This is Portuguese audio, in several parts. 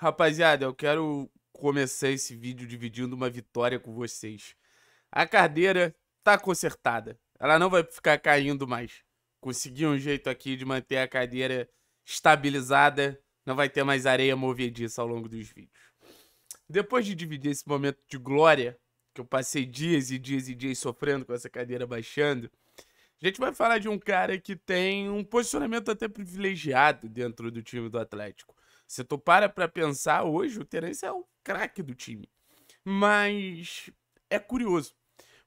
Rapaziada, eu quero começar esse vídeo dividindo uma vitória com vocês. A cadeira tá consertada. Ela não vai ficar caindo mais. Consegui um jeito aqui de manter a cadeira estabilizada. Não vai ter mais areia movediça ao longo dos vídeos. Depois de dividir esse momento de glória, que eu passei dias e dias e dias sofrendo com essa cadeira baixando, a gente vai falar de um cara que tem um posicionamento até privilegiado dentro do time do Atlético. Se tu para pra pensar hoje, o Terence é o craque do time. Mas é curioso.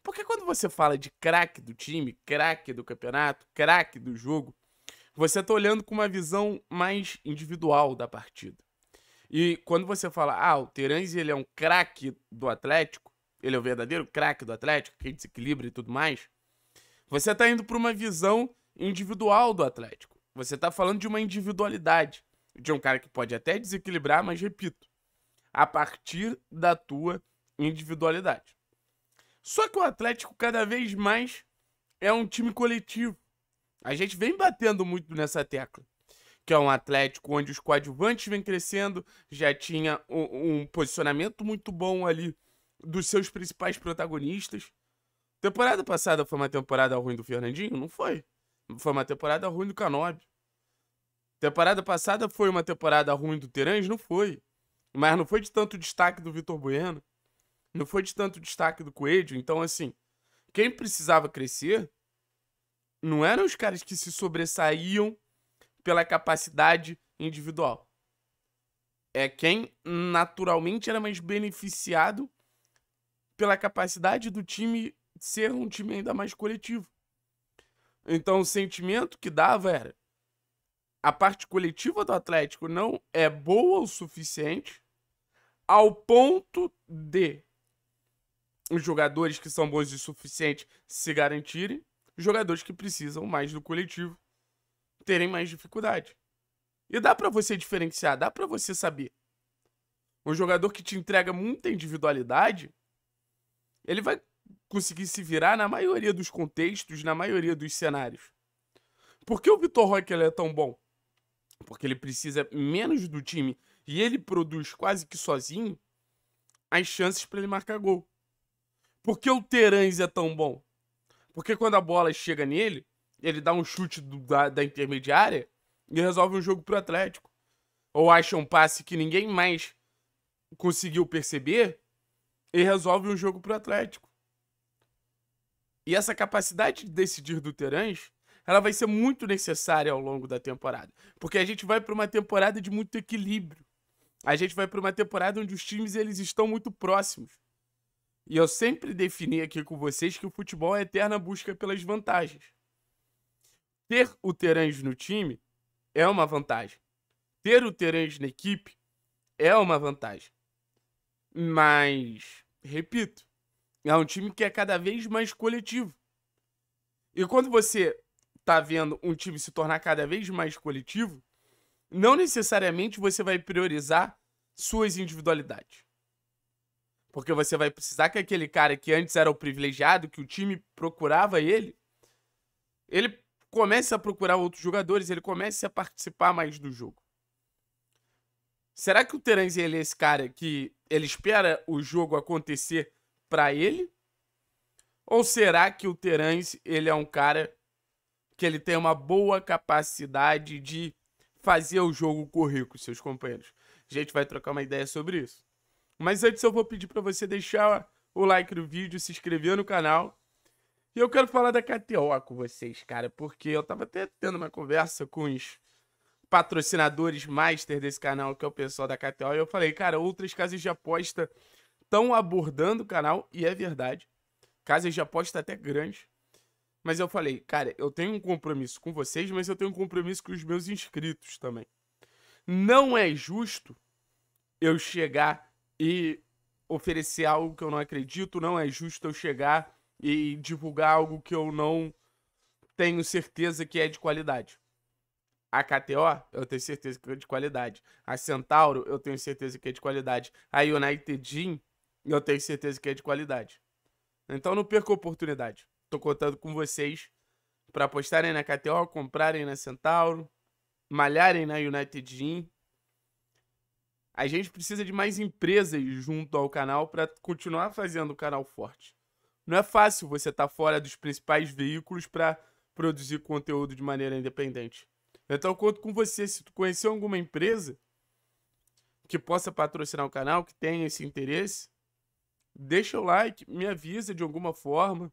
Porque quando você fala de craque do time, craque do campeonato, craque do jogo, você tá olhando com uma visão mais individual da partida. E quando você fala, ah, o Terence ele é um craque do Atlético, ele é o verdadeiro craque do Atlético, que desequilibra e tudo mais, você tá indo para uma visão individual do Atlético. Você tá falando de uma individualidade de um cara que pode até desequilibrar, mas repito, a partir da tua individualidade. Só que o Atlético cada vez mais é um time coletivo. A gente vem batendo muito nessa tecla, que é um Atlético onde os coadjuvantes vêm crescendo, já tinha um, um posicionamento muito bom ali dos seus principais protagonistas. Temporada passada foi uma temporada ruim do Fernandinho? Não foi. Foi uma temporada ruim do Canobi. Temporada passada foi uma temporada ruim do Terãs? Não foi. Mas não foi de tanto destaque do Vitor Bueno. Não foi de tanto destaque do Coelho. Então, assim, quem precisava crescer não eram os caras que se sobressaíam pela capacidade individual. É quem naturalmente era mais beneficiado pela capacidade do time ser um time ainda mais coletivo. Então, o sentimento que dava era: a parte coletiva do Atlético não é boa o suficiente ao ponto de os jogadores que são bons o suficiente se garantirem, jogadores que precisam mais do coletivo terem mais dificuldade. E dá para você diferenciar, dá para você saber. Um jogador que te entrega muita individualidade, ele vai conseguir se virar na maioria dos contextos, na maioria dos cenários. Por que o Vitor Roque é tão bom? porque ele precisa menos do time e ele produz quase que sozinho, as chances para ele marcar gol. Por que o Terãs é tão bom? Porque quando a bola chega nele, ele dá um chute do, da, da, intermediária e resolve um jogo pro Atlético. Ou acha um passe que ninguém mais conseguiu perceber e resolve um jogo pro Atlético. E essa capacidade de decidir do Terãs ela vai ser muito necessária ao longo da temporada. Porque a gente vai para uma temporada de muito equilíbrio. A gente vai para uma temporada onde os times eles estão muito próximos. E eu sempre defini aqui com vocês que o futebol é a eterna busca pelas vantagens. Ter o Terange no time é uma vantagem. Ter o Terange na equipe é uma vantagem. Mas, repito, é um time que é cada vez mais coletivo. E quando você tá vendo um time se tornar cada vez mais coletivo, não necessariamente você vai priorizar suas individualidades. Porque você vai precisar que aquele cara que antes era o privilegiado, que o time procurava ele, ele comece a procurar outros jogadores, ele comece a participar mais do jogo. Será que o Terence ele é esse cara que ele espera o jogo acontecer para ele? Ou será que o Terence ele é um cara que ele tem uma boa capacidade de fazer o jogo correr com seus companheiros. A gente vai trocar uma ideia sobre isso. Mas antes eu vou pedir para você deixar o like no vídeo, se inscrever no canal. E eu quero falar da KTO com vocês, cara, porque eu tava até tendo uma conversa com os patrocinadores master desse canal, que é o pessoal da KTO, e eu falei, cara, outras casas de aposta estão abordando o canal, e é verdade. Casas de aposta até grandes mas eu falei, cara, eu tenho um compromisso com vocês, mas eu tenho um compromisso com os meus inscritos também. Não é justo eu chegar e oferecer algo que eu não acredito, não é justo eu chegar e divulgar algo que eu não tenho certeza que é de qualidade. A KTO, eu tenho certeza que é de qualidade. A Centauro, eu tenho certeza que é de qualidade. A United Gym, eu tenho certeza que é de qualidade. Então não perca a oportunidade. Tô contando com vocês para apostarem na KTO, comprarem na Centauro, malharem na United Gym. A gente precisa de mais empresas junto ao canal para continuar fazendo o canal forte. Não é fácil você estar tá fora dos principais veículos para produzir conteúdo de maneira independente. Então eu conto com você, se tu conhecer alguma empresa que possa patrocinar o canal, que tenha esse interesse, deixa o like, me avisa de alguma forma.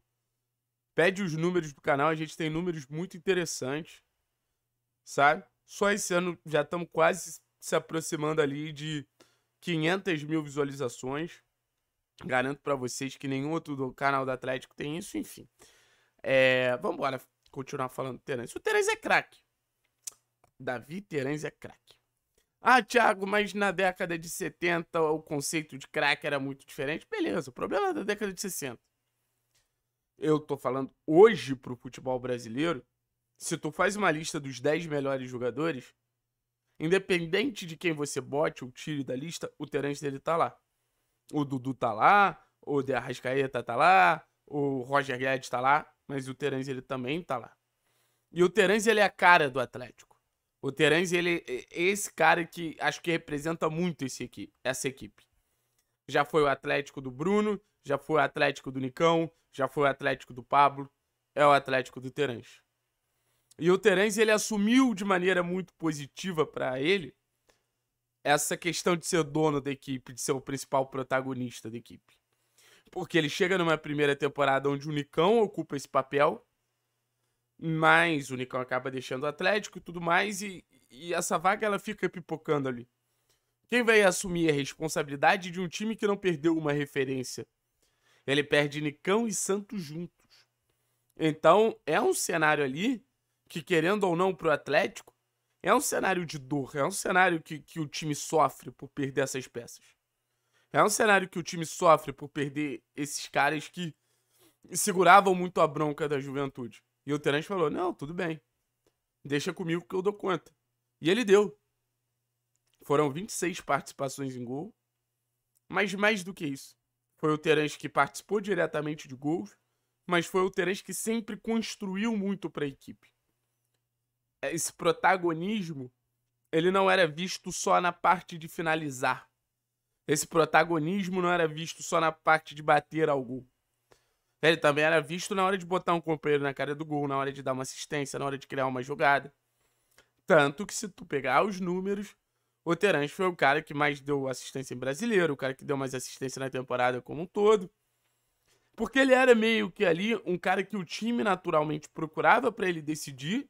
Pede os números do canal, a gente tem números muito interessantes, sabe? Só esse ano já estamos quase se aproximando ali de 500 mil visualizações. Garanto para vocês que nenhum outro canal do Atlético tem isso, enfim. É, vamos embora continuar falando do Terence. O Terence é craque. Davi Terence é craque. Ah, Thiago, mas na década de 70 o conceito de craque era muito diferente. Beleza, o problema é da década de 60 eu tô falando hoje pro futebol brasileiro, se tu faz uma lista dos 10 melhores jogadores, independente de quem você bote ou tire da lista, o Terence dele tá lá. O Dudu tá lá, o De Arrascaeta tá lá, o Roger Guedes tá lá, mas o Terence ele também tá lá. E o Terence ele é a cara do Atlético. O Terence ele é esse cara que acho que representa muito esse equipe, essa equipe já foi o Atlético do Bruno, já foi o Atlético do Nicão, já foi o Atlético do Pablo, é o Atlético do Terence. E o Terence ele assumiu de maneira muito positiva para ele essa questão de ser dono da equipe, de ser o principal protagonista da equipe. Porque ele chega numa primeira temporada onde o Nicão ocupa esse papel, mas o Nicão acaba deixando o Atlético e tudo mais, e, e essa vaga ela fica pipocando ali. Quem vai assumir a responsabilidade de um time que não perdeu uma referência? Ele perde Nicão e Santos juntos. Então, é um cenário ali que, querendo ou não, pro Atlético, é um cenário de dor, é um cenário que, que o time sofre por perder essas peças. É um cenário que o time sofre por perder esses caras que seguravam muito a bronca da juventude. E o Terence falou: não, tudo bem. Deixa comigo que eu dou conta. E ele deu. Foram 26 participações em gol. Mas mais do que isso, foi o Terence que participou diretamente de gols, mas foi o Terence que sempre construiu muito para a equipe. Esse protagonismo, ele não era visto só na parte de finalizar. Esse protagonismo não era visto só na parte de bater ao gol. Ele também era visto na hora de botar um companheiro na cara do gol, na hora de dar uma assistência, na hora de criar uma jogada. Tanto que se tu pegar os números, o Terence foi o cara que mais deu assistência em brasileiro, o cara que deu mais assistência na temporada como um todo. Porque ele era meio que ali um cara que o time naturalmente procurava para ele decidir.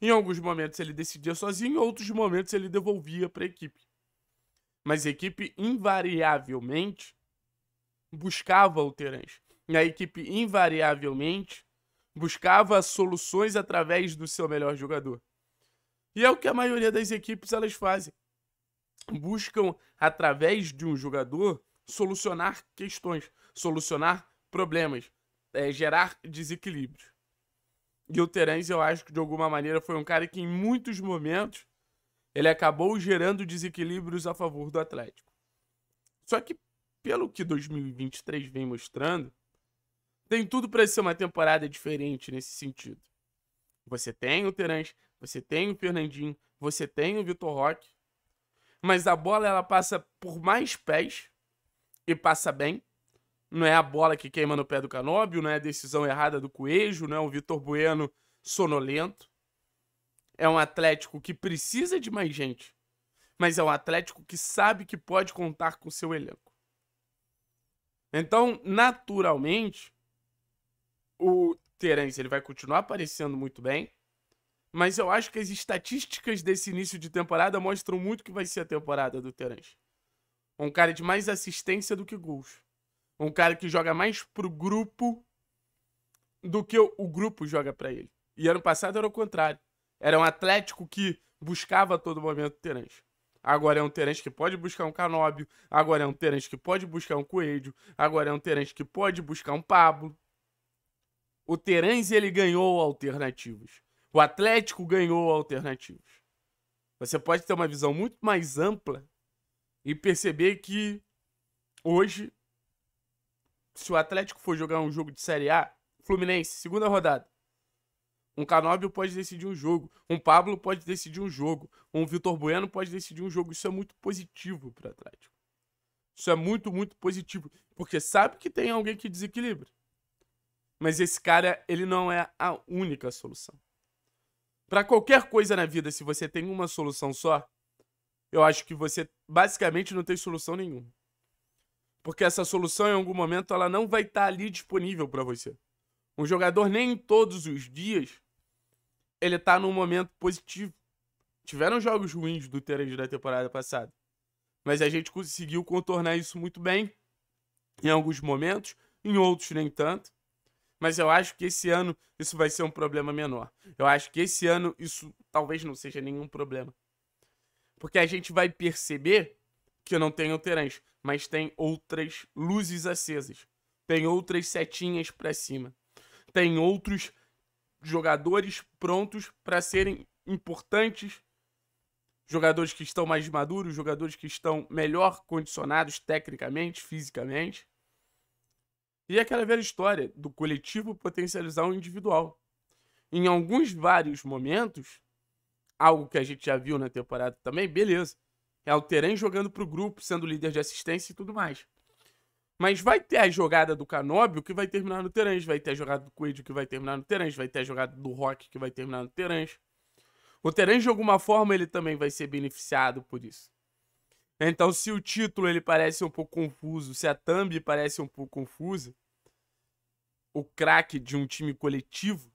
Em alguns momentos ele decidia sozinho, em outros momentos ele devolvia para a equipe. Mas a equipe invariavelmente buscava o Terence. E a equipe invariavelmente buscava soluções através do seu melhor jogador. E é o que a maioria das equipes elas fazem buscam, através de um jogador, solucionar questões, solucionar problemas, é, gerar desequilíbrios. E o Terence, eu acho que de alguma maneira foi um cara que em muitos momentos ele acabou gerando desequilíbrios a favor do Atlético. Só que pelo que 2023 vem mostrando, tem tudo para ser uma temporada diferente nesse sentido. Você tem o Terence, você tem o Fernandinho, você tem o Vitor Roque, mas a bola ela passa por mais pés e passa bem. Não é a bola que queima no pé do Canóbio, não é a decisão errada do Coelho, não é o Vitor Bueno sonolento. É um Atlético que precisa de mais gente, mas é um Atlético que sabe que pode contar com seu elenco. Então, naturalmente, o Terence ele vai continuar aparecendo muito bem mas eu acho que as estatísticas desse início de temporada mostram muito que vai ser a temporada do Terence. Um cara de mais assistência do que gols. Um cara que joga mais pro grupo do que o grupo joga para ele. E ano passado era o contrário. Era um Atlético que buscava a todo momento o Terence. Agora é um Terence que pode buscar um Canóbio. Agora é um Terence que pode buscar um Coelho. Agora é um Terence que pode buscar um Pablo. O Terence ele ganhou alternativas. O Atlético ganhou alternativas. Você pode ter uma visão muito mais ampla e perceber que hoje, se o Atlético for jogar um jogo de Série A, Fluminense, segunda rodada, um Canóbio pode decidir um jogo, um Pablo pode decidir um jogo, um Vitor Bueno pode decidir um jogo. Isso é muito positivo para o Atlético. Isso é muito, muito positivo, porque sabe que tem alguém que desequilibra. Mas esse cara, ele não é a única solução. Para qualquer coisa na vida, se você tem uma solução só, eu acho que você basicamente não tem solução nenhuma. Porque essa solução, em algum momento, ela não vai estar tá ali disponível para você. Um jogador nem todos os dias ele tá num momento positivo. Tiveram jogos ruins do Terence da temporada passada. Mas a gente conseguiu contornar isso muito bem. Em alguns momentos, em outros nem tanto mas eu acho que esse ano isso vai ser um problema menor. Eu acho que esse ano isso talvez não seja nenhum problema. Porque a gente vai perceber que não tem alterante, mas tem outras luzes acesas. Tem outras setinhas para cima. Tem outros jogadores prontos para serem importantes jogadores que estão mais maduros, jogadores que estão melhor condicionados tecnicamente, fisicamente. E aquela velha história do coletivo potencializar o individual. Em alguns vários momentos, algo que a gente já viu na temporada também, beleza. É o Teren jogando pro grupo, sendo líder de assistência e tudo mais. Mas vai ter a jogada do Canóbio que vai terminar no Terence, vai ter a jogada do Coelho que vai terminar no Terence, vai ter a jogada do Rock que vai terminar no Terence. O Terence, de alguma forma, ele também vai ser beneficiado por isso. Então, se o título ele parece um pouco confuso, se a thumb parece um pouco confusa, o craque de um time coletivo,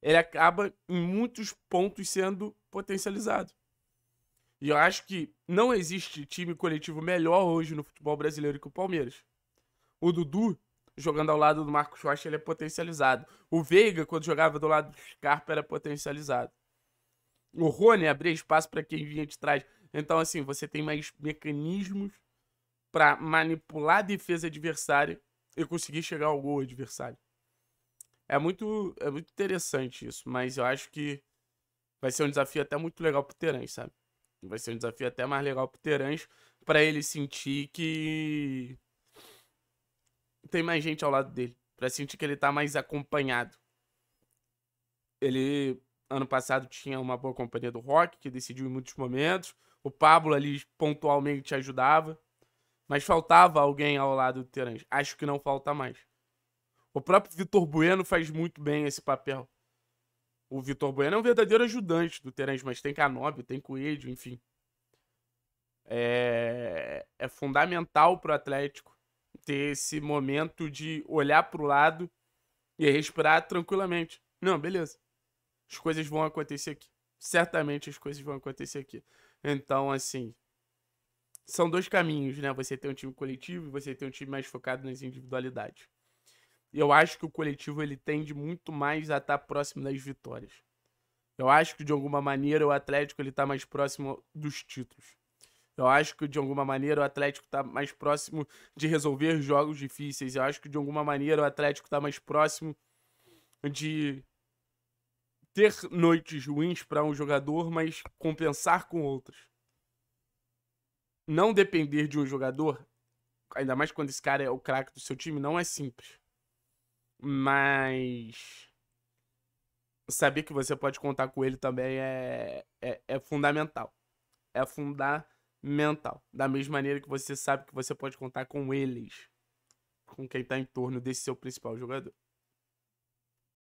ele acaba em muitos pontos sendo potencializado. E eu acho que não existe time coletivo melhor hoje no futebol brasileiro que o Palmeiras. O Dudu, jogando ao lado do Marcos Rocha, ele é potencializado. O Veiga, quando jogava do lado do Scarpa, era potencializado. O Rony abria espaço para quem vinha de trás. Então, assim, você tem mais mecanismos para manipular a defesa adversária eu consegui chegar ao gol adversário. É muito, é muito interessante isso, mas eu acho que vai ser um desafio até muito legal pro Terãs, sabe? Vai ser um desafio até mais legal pro Terãs, para ele sentir que tem mais gente ao lado dele, para sentir que ele tá mais acompanhado. Ele ano passado tinha uma boa companhia do Rock, que decidiu em muitos momentos. O Pablo ali pontualmente ajudava. Mas faltava alguém ao lado do Terence. Acho que não falta mais. O próprio Vitor Bueno faz muito bem esse papel. O Vitor Bueno é um verdadeiro ajudante do Terence, mas tem Canóbio, tem Coelho, enfim. É, é fundamental para o Atlético ter esse momento de olhar para o lado e respirar tranquilamente. Não, beleza. As coisas vão acontecer aqui. Certamente as coisas vão acontecer aqui. Então, assim, são dois caminhos, né? Você tem um time coletivo e você tem um time mais focado nas individualidades. Eu acho que o coletivo ele tende muito mais a estar tá próximo das vitórias. Eu acho que de alguma maneira o Atlético ele tá mais próximo dos títulos. Eu acho que de alguma maneira o Atlético está mais próximo de resolver jogos difíceis. Eu acho que de alguma maneira o Atlético está mais próximo de ter noites ruins para um jogador, mas compensar com outras não depender de um jogador, ainda mais quando esse cara é o craque do seu time, não é simples. Mas saber que você pode contar com ele também é, é, é fundamental. É fundamental. Da mesma maneira que você sabe que você pode contar com eles, com quem está em torno desse seu principal jogador.